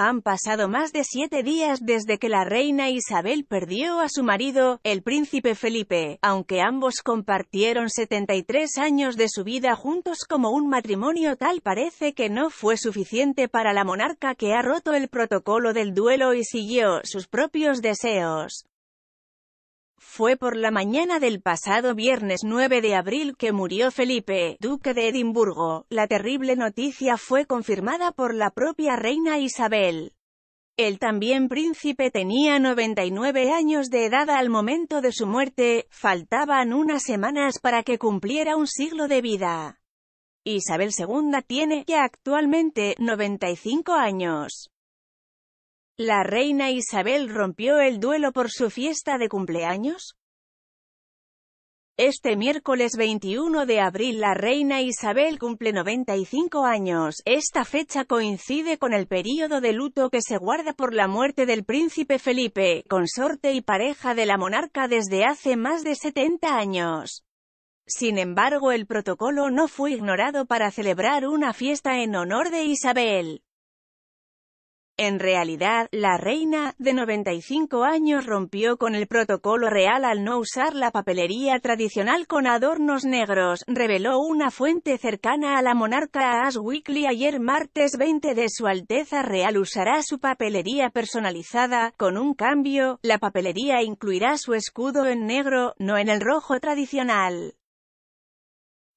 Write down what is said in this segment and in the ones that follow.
Han pasado más de siete días desde que la reina Isabel perdió a su marido, el príncipe Felipe, aunque ambos compartieron 73 años de su vida juntos como un matrimonio tal parece que no fue suficiente para la monarca que ha roto el protocolo del duelo y siguió sus propios deseos. Fue por la mañana del pasado viernes 9 de abril que murió Felipe, duque de Edimburgo. La terrible noticia fue confirmada por la propia reina Isabel. El también príncipe tenía 99 años de edad al momento de su muerte, faltaban unas semanas para que cumpliera un siglo de vida. Isabel II tiene, ya actualmente, 95 años. ¿La reina Isabel rompió el duelo por su fiesta de cumpleaños? Este miércoles 21 de abril la reina Isabel cumple 95 años. Esta fecha coincide con el período de luto que se guarda por la muerte del príncipe Felipe, consorte y pareja de la monarca desde hace más de 70 años. Sin embargo el protocolo no fue ignorado para celebrar una fiesta en honor de Isabel. En realidad, la reina, de 95 años, rompió con el protocolo real al no usar la papelería tradicional con adornos negros, reveló una fuente cercana a la monarca As Weekly ayer martes 20 de Su Alteza Real usará su papelería personalizada, con un cambio, la papelería incluirá su escudo en negro, no en el rojo tradicional.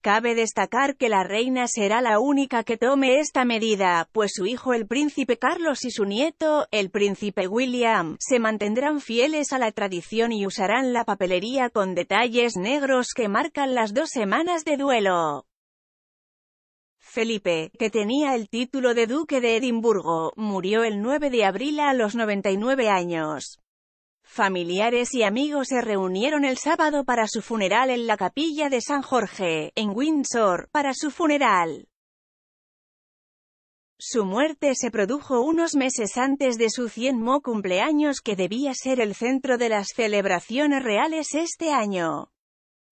Cabe destacar que la reina será la única que tome esta medida, pues su hijo el príncipe Carlos y su nieto, el príncipe William, se mantendrán fieles a la tradición y usarán la papelería con detalles negros que marcan las dos semanas de duelo. Felipe, que tenía el título de duque de Edimburgo, murió el 9 de abril a los 99 años. Familiares y amigos se reunieron el sábado para su funeral en la capilla de San Jorge, en Windsor, para su funeral. Su muerte se produjo unos meses antes de su 100 cumpleaños que debía ser el centro de las celebraciones reales este año.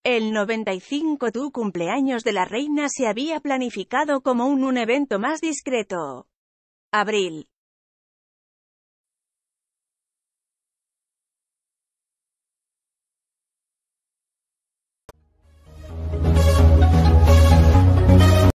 El 95 tu cumpleaños de la reina se había planificado como un evento más discreto. Abril.